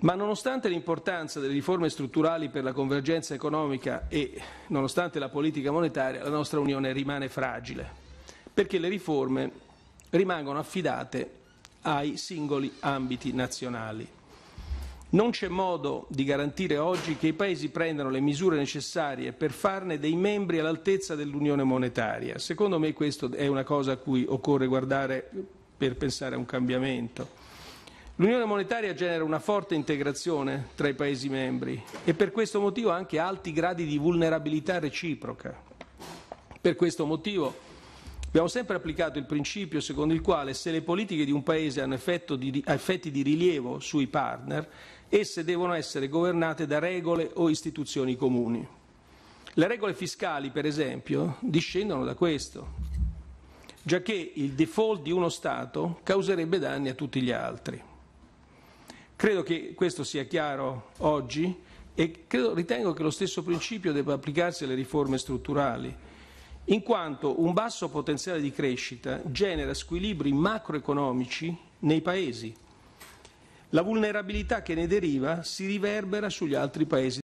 Ma nonostante l'importanza delle riforme strutturali per la convergenza economica e nonostante la politica monetaria, la nostra Unione rimane fragile, perché le riforme rimangono affidate ai singoli ambiti nazionali. Non c'è modo di garantire oggi che i Paesi prendano le misure necessarie per farne dei membri all'altezza dell'Unione monetaria. Secondo me questa è una cosa a cui occorre guardare per pensare a un cambiamento. L'Unione monetaria genera una forte integrazione tra i Paesi membri e per questo motivo anche alti gradi di vulnerabilità reciproca. Per questo motivo abbiamo sempre applicato il principio secondo il quale se le politiche di un Paese hanno di, effetti di rilievo sui partner, esse devono essere governate da regole o istituzioni comuni. Le regole fiscali, per esempio, discendono da questo, giacché il default di uno Stato causerebbe danni a tutti gli altri. Credo che questo sia chiaro oggi e credo, ritengo che lo stesso principio debba applicarsi alle riforme strutturali, in quanto un basso potenziale di crescita genera squilibri macroeconomici nei paesi. La vulnerabilità che ne deriva si riverbera sugli altri paesi.